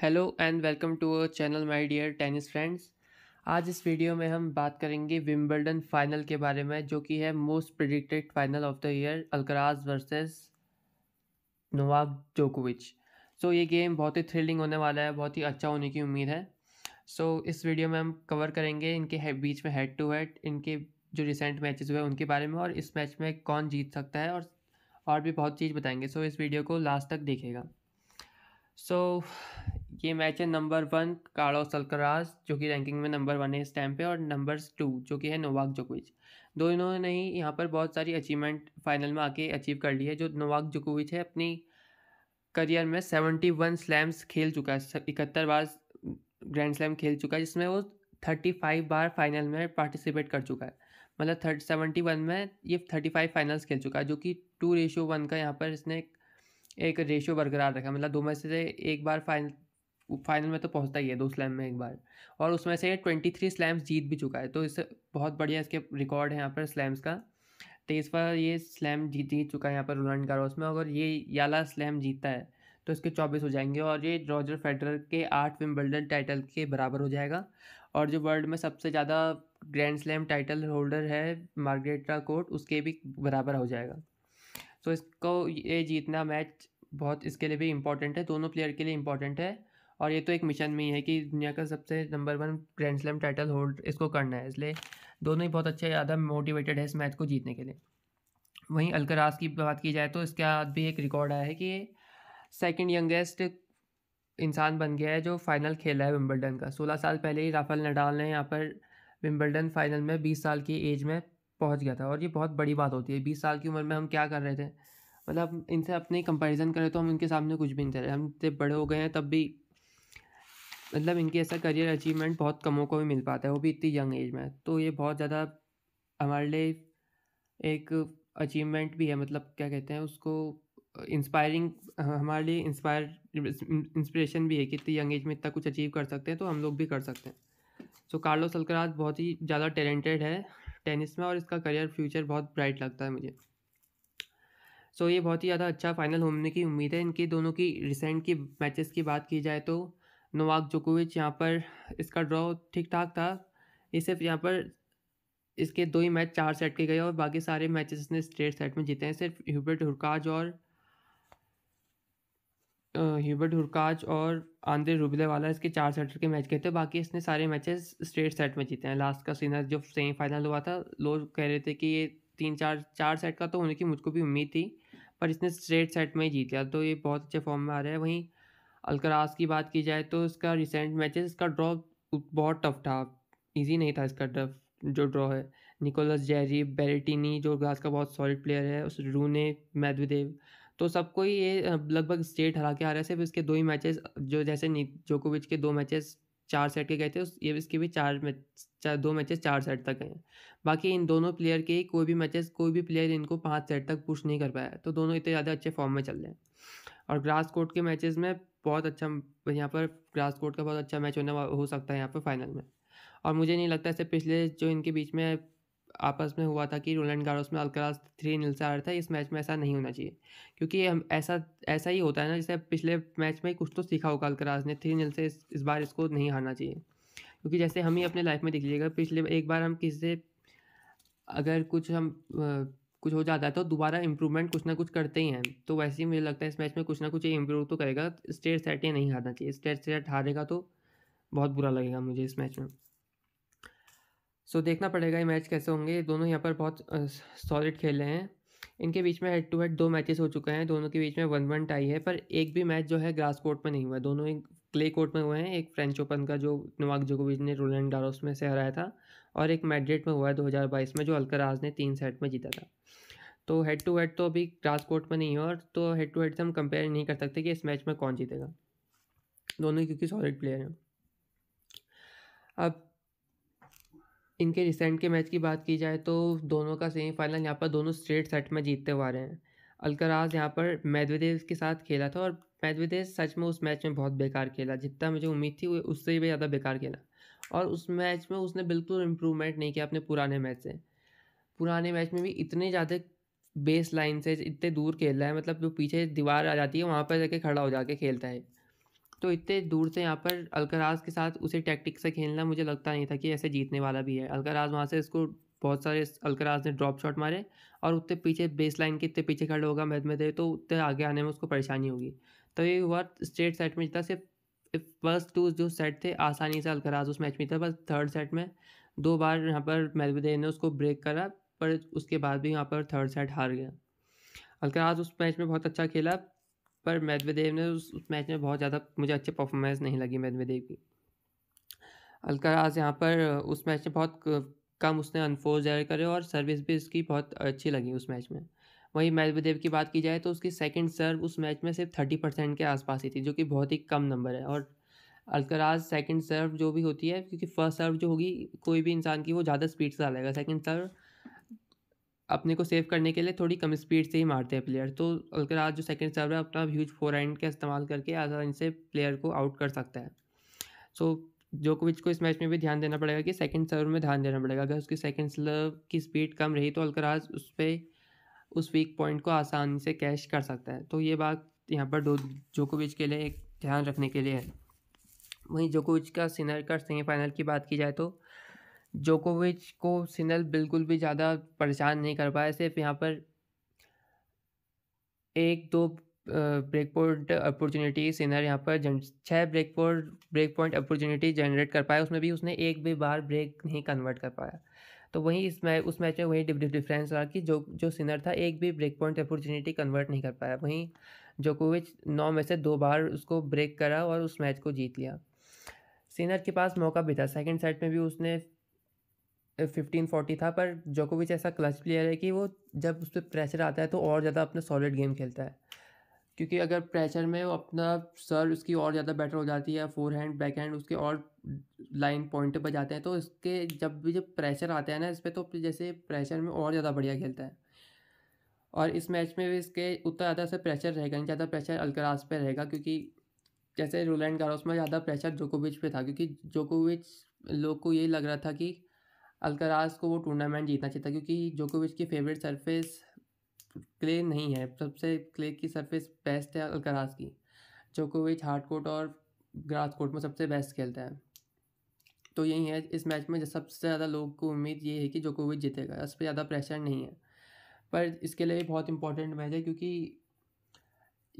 hello and welcome to our channel my dear tennis friends आज इस video में हम बात करेंगे विम्बलडन फाइनल के बारे में जो कि है most predicted final of the year Alcaraz versus Novak जोकोविच सो ये गेम बहुत ही थ्रिलिंग होने वाला है बहुत ही अच्छा होने की उम्मीद है सो so, इस वीडियो में हम कवर करेंगे इनके बीच में हेड टू हेड इनके जो रिसेंट मैचेस हुए उनके बारे में और इस मैच में कौन जीत सकता है और और भी बहुत चीज़ बताएंगे सो so, इस वीडियो को लास्ट तक देखेगा सो so, ये मैच है नंबर वन काड़ो सलकराज जो कि रैंकिंग में नंबर वन है इस टाइम पे और नंबर टू जो कि है नोवाक जोकोविच दोनों ने ही यहाँ पर बहुत सारी अचीवमेंट फाइनल में आके अचीव कर ली है जो नोवाक जोकोविच है अपनी करियर में सेवेंटी वन स्लैम्स खेल चुका है इकहत्तर बार ग्रैंड स्लैम खेल चुका है जिसमें वो थर्टी फाइव बार फाइनल में पार्टिसिपेट कर चुका है मतलब थर्ट सेवेंटी वन में ये थर्टी फाइव फाइनल्स खेल चुका है जो कि टू रेशो वन का यहाँ पर इसने एक रेशो बरकरार रखा मतलब दो में से एक बार फाइनल फाइनल में तो पहुंचता ही है दो स्लैम में एक बार और उसमें से ट्वेंटी थ्री स्लैम्स जीत भी चुका है तो इस बहुत बढ़िया इसके रिकॉर्ड है यहाँ पर स्लैम्स का तो इस बार ये स्लैम जीत जीत चुका है यहाँ पर रोनाल्ड गारोस में अगर ये याला स्लैम जीतता है तो इसके चौबीस हो जाएंगे और ये रॉजर फेडरर के आठ विम्बल्डन टाइटल के बराबर हो जाएगा और जो वर्ल्ड में सबसे ज़्यादा ग्रैंड स्लैम टाइटल होल्डर है मार्गरेटा कोर्ट उसके भी बराबर हो जाएगा तो इसको ये जीतना मैच बहुत इसके लिए भी इम्पोर्टेंट है दोनों प्लेयर के लिए इम्पॉर्टेंट है और ये तो एक मिशन में ही है कि दुनिया का सबसे number one grand slam title hold इसको करना है इसलिए दोनों ही बहुत अच्छे ज़्यादा मोटिवेटेड है इस मैच को जीतने के लिए वहीं अलकराज की बात की जाए तो इसके बाद भी एक रिकॉर्ड आया है कि सेकेंड यंगेस्ट इंसान बन गया है जो फाइनल खेला है विम्बलडन का सोलह साल पहले ही राफेल नडाल ने यहाँ पर विम्बलडन फाइनल में बीस साल की एज में पहुँच गया था और ये बहुत बड़ी बात होती है बीस साल की उम्र में हम क्या कर रहे थे मतलब इनसे अपने कंपैरिजन करें तो हम इनके सामने कुछ भी नहीं कर रहे हम जब बड़े हो गए हैं तब भी मतलब इनके ऐसा करियर अचीवमेंट बहुत कमों को भी मिल पाता है वो भी इतनी यंग एज में तो ये बहुत ज़्यादा हमारे लिए एक अचीवमेंट भी है मतलब क्या कहते हैं उसको इंस्पायरिंग हमारे लिए इंस्पायर इंस्परेशन भी है कि इतनी यंग एज में इतना कुछ अचीव कर सकते हैं तो हम लोग भी कर सकते हैं सो so, कार्लो सलकराज बहुत ही ज़्यादा टैलेंटेड है टेनिस में और इसका करियर फ्यूचर बहुत ब्राइट लगता है मुझे सो so, ये बहुत ही ज़्यादा अच्छा फाइनल होने की उम्मीद है इनकी दोनों की रिसेंट की मैचेस की बात की जाए तो नोवाक जोकोविच यहाँ पर इसका ड्रॉ ठीक ठाक था ये सिर्फ यहाँ पर इसके दो ही मैच चार सेट के गए और बाकी सारे मैचेस इसने स्ट्रेट सेट में जीते हैं सिर्फ ह्यूबर्ट हुरकाज और ह्यूबर्ट हुरकाज और आंद्रे रुबले वाला इसके चार सेट के मैच गए थे बाकी इसने सारे मैचेस स्ट्रेट सेट में जीते हैं लास्ट का सीनर जो सेमीफाइनल हुआ था लोग कह रहे थे कि ये तीन चार चार सेट का तो होने की मुझको भी उम्मीद थी पर इसने स्ट्रेट सेट में ही जीत लिया तो ये बहुत अच्छे फॉर्म में आ रहा है वहीं अलकरास की बात की जाए तो इसका रिसेंट मैचेस इसका ड्रॉ बहुत टफ था इजी नहीं था इसका ड्रॉ जो ड्रॉ है निकोलस जेरी बेरेटिनी जो ग्रास का बहुत सॉलिड प्लेयर है उस रूने मैदुदेव तो सबको ही ये लगभग स्टेट हरा के आ रहा है सिर्फ इसके दो ही मैचेस जो जैसे जोकोविच के दो मैचेस चार सेट के गए थे उस ये इसके भी चार मैच चार दो मैचेस चार सेट तक गए बाकी इन दोनों प्लेयर के कोई भी मैचेस कोई भी प्लेयर इनको पाँच सेट तक पुश नहीं कर पाया तो दोनों इतने ज़्यादा अच्छे फॉर्म में चल रहे हैं और ग्रास कोर्ट के मैचेस में बहुत अच्छा यहाँ पर ग्रास कोर्ट का बहुत अच्छा मैच होने हो सकता है यहाँ पर फाइनल में और मुझे नहीं लगता ऐसे पिछले जो इनके बीच में आपस में हुआ था कि रोलैंड गारोस में अलकराज थ्री नील से हार था इस मैच में ऐसा नहीं होना चाहिए क्योंकि हम ऐसा ऐसा ही होता है ना जैसे पिछले मैच में कुछ तो सीखा होगा अलकराज ने थ्री नील से इस, इस बार इसको नहीं हारना चाहिए क्योंकि जैसे हम ही अपने लाइफ में देख लीजिएगा पिछले एक बार हम किसी से अगर कुछ हम कुछ हो जाता है तो दोबारा इंप्रूवमेंट कुछ ना कुछ करते ही हैं तो वैसे ही मुझे लगता है इस मैच में कुछ ना कुछ इम्प्रूव तो करेगा स्टेट सेट ये नहीं हारना चाहिए स्टेट सेट हारेगा तो बहुत बुरा लगेगा मुझे इस मैच में सो so, देखना पड़ेगा ये मैच कैसे होंगे दोनों यहाँ पर बहुत सॉलिड खेले हैं इनके बीच में हेड टू हेड दो मैचेस हो चुके हैं दोनों के बीच में वन वन टाई है पर एक भी मैच जो है ग्रास कोर्ट में नहीं हुआ दोनों ही क्ले कोर्ट में हुए हैं एक फ्रेंच ओपन का जो नवाक जोकोविच ने रोलैंड डारोस में से हराया था और एक मैड्रिड में हुआ है 2022 में जो अलकराज ने तीन सेट में जीता था तो हेड टू हेड तो अभी ग्रास कोर्ट में नहीं है और तो हेड टू हेड से हम कंपेयर नहीं कर सकते कि इस मैच में कौन जीतेगा दोनों क्योंकि सॉलिड प्लेयर हैं अब इनके रिसेंट के मैच की बात की जाए तो दोनों का सेमीफाइनल यहाँ पर दोनों स्ट्रेट सेट में जीतते हुए रहे हैं अलकराज यहाँ पर मेदवेदेव के साथ खेला था और मैदविदेश सच में उस मैच में बहुत बेकार खेला जितना मुझे उम्मीद थी उससे भी ज़्यादा बेकार खेला और उस मैच में उसने बिल्कुल इम्प्रूवमेंट नहीं किया अपने पुराने मैच से पुराने मैच में भी इतने ज़्यादा बेस लाइन से इतने दूर खेल रहा है मतलब जो पीछे दीवार आ जाती है वहाँ पर जाके खड़ा हो जाके खेलता है तो इतने दूर से यहाँ पर अलकराज के साथ उसे टैक्टिक से खेलना मुझे लगता नहीं था कि ऐसे जीतने वाला भी है अलकराज वहाँ से इसको बहुत सारे अलकराज ने ड्रॉप शॉट मारे और उतने पीछे बेस लाइन के इतने पीछे खड़ा होगा मैदमेदे तो उतने आगे आने में उसको परेशानी होगी तो ये हुआ स्ट्रेट सेट में जीता सिर्फ फर्स्ट टू जो सेट थे आसानी से अलकराज उस मैच में था बस थर्ड सेट में दो बार यहाँ पर मेदवेदेव ने उसको ब्रेक करा पर उसके बाद भी यहाँ पर थर्ड सेट हार गया अलकराज उस मैच में बहुत अच्छा खेला पर मेदवेदेव ने उस मैच में बहुत ज़्यादा मुझे अच्छी परफॉर्मेंस नहीं लगी मेदवेदेव की अलकराज यहाँ पर उस मैच में बहुत कम उसने अनफोर्स जारी करे और सर्विस भी इसकी बहुत अच्छी लगी उस मैच में वहीं मेदवेदेव की बात की जाए तो उसकी सेकंड सर्व उस मैच में सिर्फ थर्टी परसेंट के आसपास ही थी जो कि बहुत ही कम नंबर है और अलकराज सेकंड सर्व जो भी होती है क्योंकि फर्स्ट सर्व जो होगी कोई भी इंसान की वो ज़्यादा स्पीड से डालेगा सेकंड सर्व अपने को सेव करने के लिए थोड़ी कम स्पीड से ही मारते हैं प्लेयर तो अलकराज जो सेकंड सर्व है अपना ह्यूज फोर एंड का इस्तेमाल करके आसानी से प्लेयर को आउट कर सकता है सो जोकोविच को इस मैच में भी ध्यान देना पड़ेगा कि सेकंड सर्व में ध्यान देना पड़ेगा अगर उसकी सेकंड सर्व की स्पीड कम रही तो अलकराज उस पर उस वीक पॉइंट को आसानी से कैश कर सकता है तो ये बात यहाँ पर दो जोकोविच के लिए एक ध्यान रखने के लिए है वहीं जोकोविच का सिनर का सेमीफाइनल की बात की जाए तो जोकोविच को सिनल बिल्कुल भी ज़्यादा परेशान नहीं कर पाया सिर्फ यहाँ पर एक दो ब्रेक पॉइंट अपॉर्चुनिटी सिनर यहाँ पर छः break point break point opportunity generate कर पाया उसमें भी उसने एक भी बार ब्रेक नहीं कन्वर्ट कर पाया तो वहीं इस मैच उस मैच में वही डिफरेंस रहा कि जो जो सिनर था एक भी ब्रेक पॉइंट अपॉर्चुनिटी कन्वर्ट नहीं कर पाया वहीं जोकोविच नौ में से दो बार उसको ब्रेक करा और उस मैच को जीत लिया सिनर के पास मौका भी था सेकेंड सेट में भी उसने फिफ्टीन फोर्टी था पर जोकोविच ऐसा क्लच प्लेयर है कि वो जब उस पर प्रेशर आता है तो और ज़्यादा अपना सॉलिड गेम खेलता है क्योंकि अगर प्रेशर में वो अपना सर उसकी और ज़्यादा बेटर हो जाती है फोर हैंड बैक हैंड उसके और लाइन पॉइंट पर जाते हैं तो इसके जब भी जब प्रेशर आते हैं ना इस पर तो जैसे प्रेशर में और ज़्यादा बढ़िया खेलता है और इस मैच में भी इसके उतना ज़्यादा से प्रेशर रहेगा नहीं ज़्यादा प्रेशर अलकराज पर रहेगा क्योंकि जैसे रोलैंड गारोस में ज़्यादा प्रेशर जोकोविच पे था क्योंकि जोकोविच लोग को ये लग रहा था कि अलकराज को वो टूर्नामेंट जीतना चाहिए था क्योंकि जोकोविच की फेवरेट सरफेस क्ले नहीं है सबसे क्ले की सरफेस बेस्ट है अलकराज की जोकोविच हार्ड कोर्ट और ग्रास कोर्ट में सबसे बेस्ट खेलता है तो यही है इस मैच में सबसे ज़्यादा लोग को उम्मीद ये है कि जोकोविच जीतेगा इस पर ज़्यादा प्रेशर नहीं है पर इसके लिए बहुत इंपॉर्टेंट मैच है क्योंकि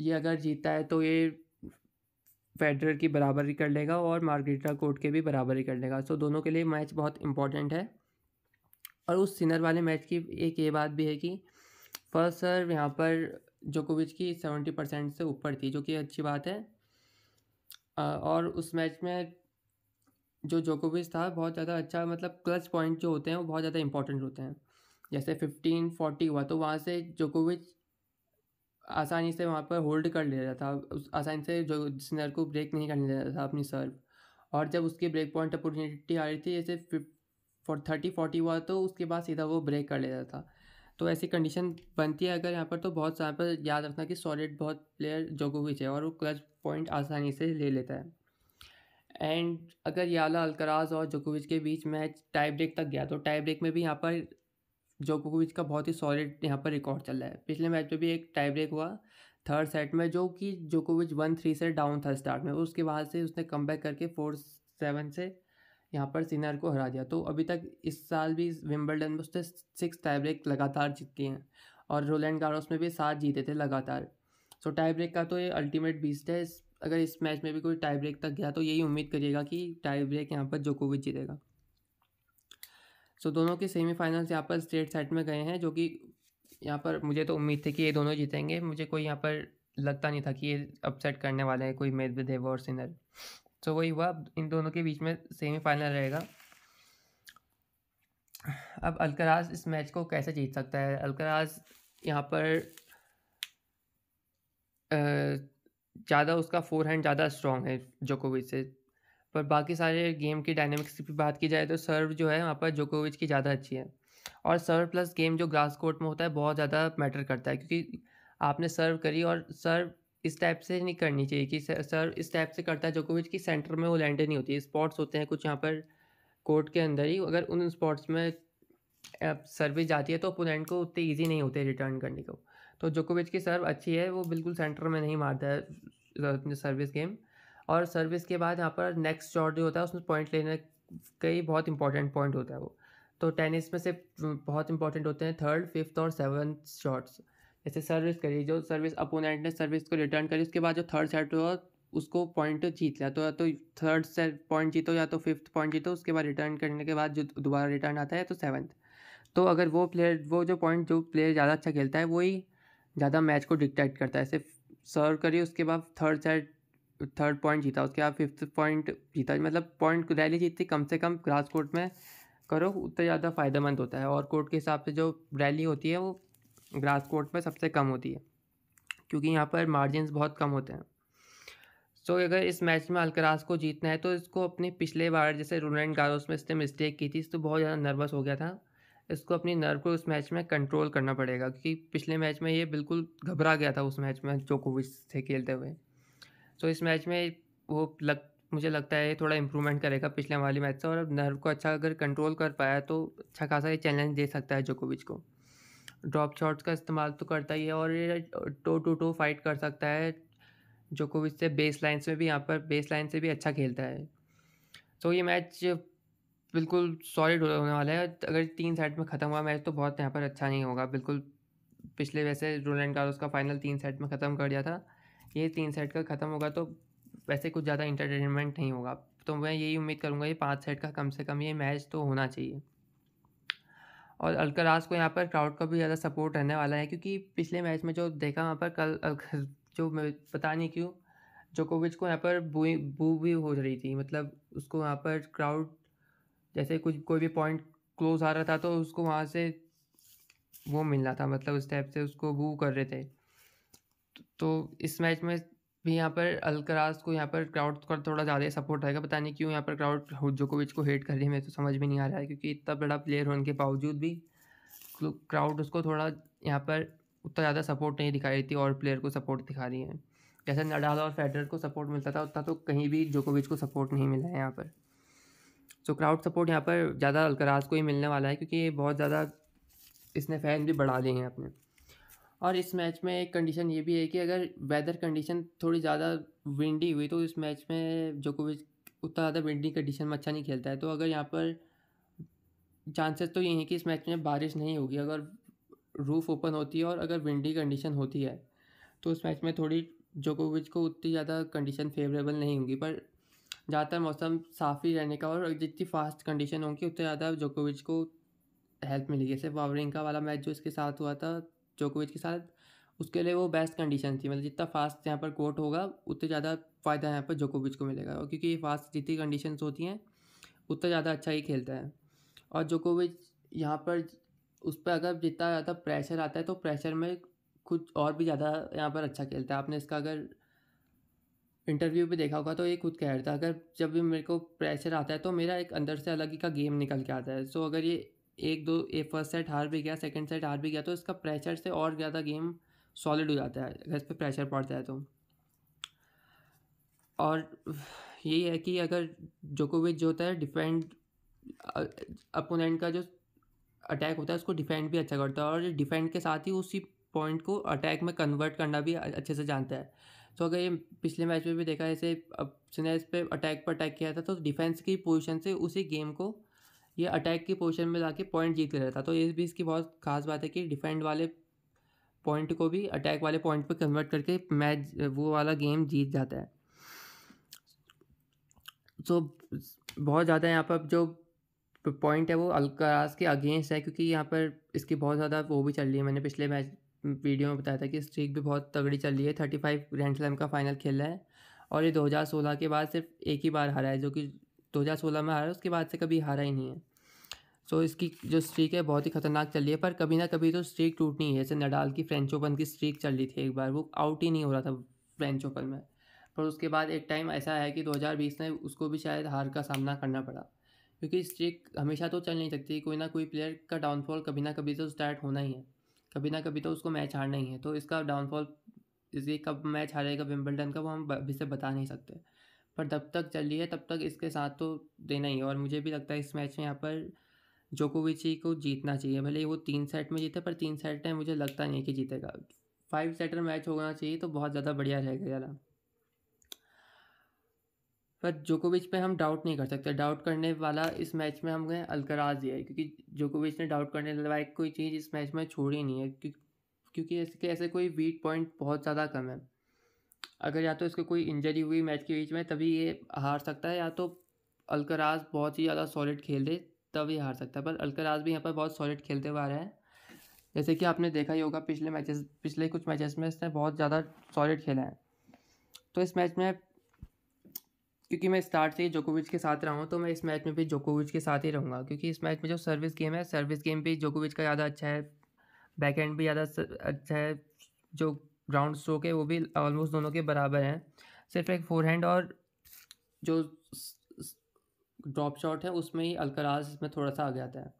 ये अगर जीतता है तो ये फेडरर की बराबरी कर लेगा और मार्गरेटा कोर्ट के भी बराबरी कर लेगा सो दोनों के लिए मैच बहुत इंपॉर्टेंट है और उस सिनर वाले मैच की एक ये बात भी है कि फर्स्ट सर्व यहाँ पर जोकोविच की सेवेंटी परसेंट से ऊपर थी जो कि अच्छी बात है और उस मैच में जो जोकोविच था बहुत ज़्यादा अच्छा मतलब क्लच पॉइंट जो होते हैं वो बहुत ज़्यादा इंपॉर्टेंट होते हैं जैसे फिफ्टीन फोर्टी हुआ तो वहाँ से जोकोविच आसानी से वहाँ पर होल्ड कर ले रहा था उस आसानी से जो स्नर को ब्रेक नहीं करने रहा था अपनी सर्व और जब उसकी ब्रेक पॉइंट अपॉर्चुनिटी आ रही थी जैसे फिफ थर्टी फोर्टी हुआ तो उसके बाद सीधा वो ब्रेक कर ले था तो ऐसी कंडीशन बनती है अगर यहाँ पर तो बहुत यहाँ पर याद रखना कि सॉलिड बहुत प्लेयर जोकोविच है और वो क्लच पॉइंट आसानी से ले लेता है एंड अगर याला अलकराज और जोकोविच के बीच मैच टाई ब्रेक तक गया तो टाई ब्रेक में भी यहाँ पर जोकोविच का बहुत ही सॉलिड यहाँ पर रिकॉर्ड चल रहा है पिछले मैच में भी एक टाई ब्रेक हुआ थर्ड सेट में जो कि जोकोविच वन थ्री से डाउन था स्टार्ट में उसके बाद से उसने कम बैक करके फोर सेवन से यहाँ पर सिनर को हरा दिया तो अभी तक इस साल भी विम्बलडन में उसने सिक्स टाई ब्रेक लगातार जीती हैं और रोलैंड गारोस में भी सात जीते थे लगातार सो टाई ब्रेक का तो ये अल्टीमेट बीस्ट है अगर इस मैच में भी कोई टाई ब्रेक तक गया तो यही उम्मीद करिएगा कि टाई ब्रेक यहाँ पर जोकोविच जीतेगा सो दोनों के सेमीफाइनल्स यहाँ पर स्टेट सेट में गए हैं जो कि यहाँ पर मुझे तो उम्मीद थी कि ये दोनों जीतेंगे मुझे कोई यहाँ पर लगता नहीं था कि ये अपसेट करने वाले हैं कोई मेदेव और सिनर तो वही हुआ इन दोनों के बीच में सेमीफाइनल रहेगा अब अलकराज इस मैच को कैसे जीत सकता है अलकराज यहाँ पर ज़्यादा उसका फोर हैंड ज़्यादा स्ट्रॉन्ग है जोकोविच से पर बाकी सारे गेम की डायनेमिक्स की बात की जाए तो सर्व जो है वहाँ पर जोकोविच की ज़्यादा अच्छी है और सर्व प्लस गेम जो ग्रास कोर्ट में होता है बहुत ज़्यादा मैटर करता है क्योंकि आपने सर्व करी और सर्व इस टाइप से नहीं करनी चाहिए कि सर इस टाइप से करता है जोकोविच की सेंटर में वो लैंड नहीं होती स्पॉट्स होते हैं कुछ यहाँ पर कोर्ट के अंदर ही अगर उन स्पॉट्स में सर्विस जाती है तो अपोनेंट को उतने ईजी नहीं होते रिटर्न करने को तो जोकोविच की सर्व अच्छी है वो बिल्कुल सेंटर में नहीं मारता है सर्विस गेम और सर्विस के बाद यहाँ पर नेक्स्ट शॉट जो होता है उसमें पॉइंट लेने का ही बहुत इंपॉर्टेंट पॉइंट होता है वो तो टेनिस में से बहुत इंपॉर्टेंट होते हैं थर्ड फिफ्थ और सेवन्थ शॉट्स ऐसे सर्विस करी जो सर्विस अपोनेंट ने सर्विस को रिटर्न करी उसके बाद जो थर्ड सेट हुआ उसको पॉइंट जीत लिया तो या तो थर्ड सेट पॉइंट जीतो या तो फिफ्थ पॉइंट जीतो उसके बाद रिटर्न करने के बाद जो दोबारा रिटर्न आता है तो सेवन्थ तो अगर वो प्लेयर वो जो पॉइंट जो प्लेयर ज़्यादा अच्छा खेलता है वही ज़्यादा मैच को डिक्टेक्ट करता है ऐसे सर्व करी उसके बाद थर्ड सेट थर्ड पॉइंट जीता उसके बाद फिफ्थ पॉइंट जीता मतलब पॉइंट रैली जीतती कम से कम ग्रास कोर्ट में करो उतना ज़्यादा फ़ायदेमंद होता है और कोर्ट के हिसाब से जो रैली होती है वो ग्रास कोर्ट पर सबसे कम होती है क्योंकि यहाँ पर मार्जिन बहुत कम होते हैं सो so, अगर इस मैच में अलकराज को जीतना है तो इसको अपने पिछले बार जैसे रोनैंड गारोस में इसने मिस्टेक की थी तो बहुत ज़्यादा नर्वस हो गया था इसको अपनी नर्व को उस मैच में कंट्रोल करना पड़ेगा क्योंकि पिछले मैच में ये बिल्कुल घबरा गया था उस मैच में जोकोविच से खेलते हुए सो so, इस मैच में वो लग मुझे लगता है थोड़ा इम्प्रूवमेंट करेगा पिछले वाले मैच से और नर्व को अच्छा अगर कंट्रोल कर पाया तो अच्छा खासा ये चैलेंज दे सकता है जोकोविच को ड्रॉप शॉट्स का इस्तेमाल तो करता ही है और ये टो टू टो फाइट कर सकता है जो को से बेस लाइन से भी यहाँ पर बेस लाइन से भी अच्छा खेलता है सो तो so, ये मैच बिल्कुल सॉलिड होने वाला है अगर तीन सेट में ख़त्म हुआ मैच तो बहुत यहाँ पर अच्छा नहीं होगा बिल्कुल पिछले वैसे रोलैंड कार्लोस का फाइनल तीन सेट में ख़त्म कर दिया था ये तीन सेट का ख़त्म होगा तो वैसे कुछ ज़्यादा इंटरटेनमेंट नहीं होगा तो मैं यही उम्मीद करूँगा ये पाँच सेट का कम से कम ये मैच तो होना चाहिए और अलकराज को यहाँ पर क्राउड का भी ज़्यादा सपोर्ट रहने वाला है क्योंकि पिछले मैच में जो देखा वहाँ पर कल जो मैं पता नहीं क्यों जोकोविच को यहाँ पर बू बू भी हो रही थी मतलब उसको वहाँ पर क्राउड जैसे कुछ कोई भी पॉइंट क्लोज आ रहा था तो उसको वहाँ से वो मिलना था मतलब उस टाइप से उसको बू कर रहे थे तो इस मैच में भी यहाँ पर अलकराज को यहाँ पर क्राउड का थोड़ा ज़्यादा सपोर्ट रहेगा पता नहीं क्यों यहाँ पर क्राउड जोकोविच को हेट कर रही है मेरे तो समझ में नहीं आ रहा है क्योंकि इतना बड़ा प्लेयर होने के बावजूद भी क्राउड उसको थोड़ा यहाँ पर उतना ज़्यादा सपोर्ट नहीं दिखा रही थी और प्लेयर को सपोर्ट दिखा रही है जैसे नडाल और फेडरर को सपोर्ट मिलता था उतना तो कहीं भी जोकोविच को सपोर्ट नहीं मिला है यहाँ पर सो क्राउड सपोर्ट यहाँ पर ज़्यादा अलकराज को ही मिलने वाला है क्योंकि ये बहुत ज़्यादा इसने फ़ैन भी बढ़ा दिए हैं अपने और इस मैच में एक कंडीशन ये भी है कि अगर वेदर कंडीशन थोड़ी ज़्यादा विंडी हुई तो इस मैच में जोकोविच उतना ज़्यादा विंडी कंडीशन में अच्छा नहीं खेलता है तो अगर यहाँ पर चांसेस तो ये हैं कि इस मैच में बारिश नहीं होगी अगर रूफ ओपन होती है और अगर विंडी कंडीशन होती है तो उस मैच में थोड़ी जोकोविच को उतनी ज़्यादा कंडीशन फेवरेबल नहीं होंगी पर ज़्यादातर मौसम साफ ही रहने का और जितनी फास्ट कंडीशन होंगी उतनी ज़्यादा जोकोविच को हेल्प मिलेगी जैसे वावरिंका वाला मैच जो इसके साथ हुआ था जोकोविच के साथ उसके लिए वो बेस्ट कंडीशन थी मतलब जितना फास्ट यहाँ पर कोर्ट होगा उतना ज़्यादा फ़ायदा यहाँ पर जोकोविच को मिलेगा और क्योंकि फास्ट जितनी कंडीशन होती हैं उतना ज़्यादा अच्छा ही खेलता है और जोकोविच यहाँ पर उस पर अगर जितना ज़्यादा प्रेशर आता है तो प्रेशर में कुछ और भी ज़्यादा यहाँ पर अच्छा खेलता है आपने इसका अगर इंटरव्यू भी देखा होगा तो ये खुद कह रहा था अगर जब भी मेरे को प्रेशर आता है तो मेरा एक अंदर से अलग ही का गेम निकल के आता है सो अगर ये एक दो ए फर्स्ट सेट हार भी गया सेकंड सेट हार भी गया तो इसका प्रेशर से और ज़्यादा गेम सॉलिड हो जाता है अगर इस पर प्रेशर पड़ता है तो और यही है कि अगर जोकोविच जो होता है डिफेंड अपोनेंट का जो अटैक होता है उसको डिफेंड भी अच्छा करता है और डिफेंड के साथ ही उसी पॉइंट को अटैक में कन्वर्ट करना भी अच्छे से जानता है तो अगर ये पिछले मैच में भी देखा जैसे अब इस पे अटैक पर अटैक किया था तो डिफेंस की पोजीशन से उसी गेम को ये अटैक की पोजिशन में जाके पॉइंट जीत रहता तो ये भी इसकी बहुत खास बात है कि डिफेंड वाले पॉइंट को भी अटैक वाले पॉइंट पर कन्वर्ट करके मैच वो वाला गेम जीत जाता है सो so, बहुत ज़्यादा यहाँ पर जो पॉइंट है वो अलकराज के अगेंस्ट है क्योंकि यहाँ पर इसकी बहुत ज़्यादा वो भी चल रही है मैंने पिछले मैच वीडियो में बताया था कि स्ट्रीक भी बहुत तगड़ी चल रही है थर्टी फाइव ग्रैंड स्लैम का फाइनल रहा है और ये सोलह के बाद सिर्फ एक ही बार हारा है जो कि सोलह में हारा है उसके बाद से कभी हारा ही नहीं है सो इसकी जो स्ट्रीक है बहुत ही खतरनाक चल रही है पर कभी ना कभी तो स्ट्रीक टूटनी है जैसे नडाल की फ्रेंच ओपन की स्ट्रीक चल रही थी एक बार वो आउट ही नहीं हो रहा था फ्रेंच ओपन में पर उसके बाद एक टाइम ऐसा है कि 2020 में उसको भी शायद हार का सामना करना पड़ा क्योंकि स्ट्रिक हमेशा तो चल नहीं सकती कोई ना कोई प्लेयर का डाउनफॉल कभी ना कभी तो स्टार्ट होना ही है कभी ना कभी तो उसको मैच हारना ही है तो इसका डाउनफॉल इसके कब मैच हारेगा विम्बलडन का वो हम अभी से बता नहीं सकते पर जब तक चल रही है तब तक इसके साथ तो देना ही है और मुझे भी लगता है इस मैच में यहाँ पर जोकोविची को जीतना चाहिए भले ही वो तीन सेट में जीते पर तीन सेट में मुझे लगता नहीं है कि जीतेगा फाइव सेटर मैच होना चाहिए तो बहुत ज़्यादा बढ़िया रहेगा यार पर जोकोविच पे हम डाउट नहीं कर सकते डाउट करने वाला इस मैच में हम गए अलकराज ही है क्योंकि जोकोविच ने डाउट करने लायक कोई चीज़ इस मैच में छोड़ी नहीं है क्योंकि इसके ऐसे कोई वीक पॉइंट बहुत ज़्यादा कम है अगर या तो इसको कोई इंजरी हुई मैच के बीच में तभी ये हार सकता है या तो अलकराज बहुत ही ज़्यादा सॉलिड खेल रहे तब ये हार सकता है पर अलकराज भी यहाँ पर बहुत सॉलिड खेलते हुए आ रहा है जैसे कि आपने देखा ही होगा पिछले मैचेस पिछले कुछ मैचेस में इसने बहुत ज़्यादा सॉलिड खेला है तो इस मैच में क्योंकि मैं स्टार्ट से ही जोकोविच के साथ रहा हूँ तो मैं इस मैच में भी जोकोविच के साथ ही रहूँगा क्योंकि इस मैच में जो सर्विस गेम है सर्विस गेम भी जोकोविच का ज़्यादा अच्छा है बैक भी ज़्यादा अच्छा है जो ग्राउंड स्ट्रोक है वो भी ऑलमोस्ट दोनों के बराबर हैं सिर्फ एक फोर हैंड और जो ड्रॉप शॉट है उसमें ही अलकराज इसमें थोड़ा सा आगे आता है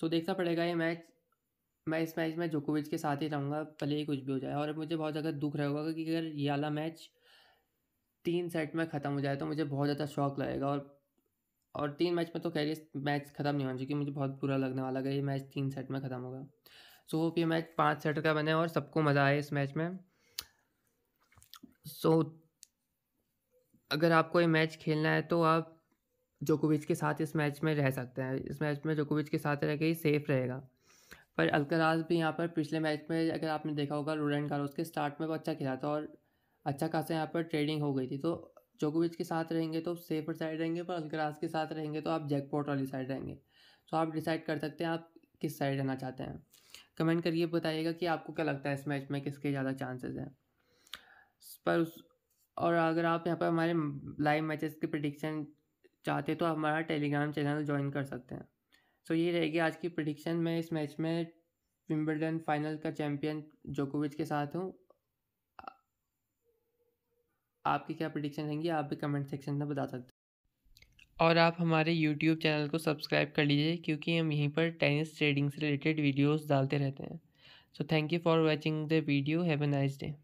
सो देखना पड़ेगा ये मैच मैं इस मैच में जोकोविच के साथ ही रहूँगा भले ही कुछ भी हो जाए और मुझे बहुत ज़्यादा दुख रहेगा कि अगर ये वाला मैच तीन सेट में ख़त्म हो जाए तो मुझे बहुत ज़्यादा शौक लगेगा और और तीन मैच में तो खैर मैच ख़त्म नहीं होना चाहिए मुझे बहुत बुरा लगने वाला है ये मैच तीन सेट में ख़त्म होगा सो so, होप ये मैच पाँच सेट का बने और सबको मज़ा आए इस मैच में सो so, अगर आपको ये मैच खेलना है तो आप जोकोविच के साथ इस मैच में रह सकते हैं इस मैच में जोकोविच के साथ रह के ही सेफ रहेगा पर अलकराज भी यहाँ पर पिछले मैच में अगर आपने देखा होगा रोलैंड कार्लोस के स्टार्ट में वो अच्छा खेला था और अच्छा खासा यहाँ पर ट्रेडिंग हो गई थी तो जोकोविच के साथ रहेंगे तो सेफर साइड रहेंगे पर अलकराज के साथ रहेंगे तो आप जैकपॉट वाली साइड रहेंगे तो आप डिसाइड कर सकते हैं आप किस साइड रहना चाहते हैं कमेंट करिए बताइएगा कि आपको क्या लगता है इस मैच में किसके ज़्यादा चांसेस हैं पर उस और अगर आप यहाँ पर हमारे लाइव मैचेस की प्रडिक्शन चाहते तो आप हमारा टेलीग्राम चैनल ज्वाइन कर सकते हैं सो ये रहेगी आज की प्रडिक्शन मैं इस मैच में विम्बलडन फाइनल का चैम्पियन जोकोविच के साथ हूँ आपकी क्या प्रडिक्शन रहेंगी आप भी कमेंट सेक्शन में बता सकते हैं और आप हमारे यूट्यूब चैनल को सब्सक्राइब कर लीजिए क्योंकि हम यहीं पर टेनिस ट्रेडिंग से रिलेटेड वीडियोस डालते रहते हैं so thank you for watching the video have a nice day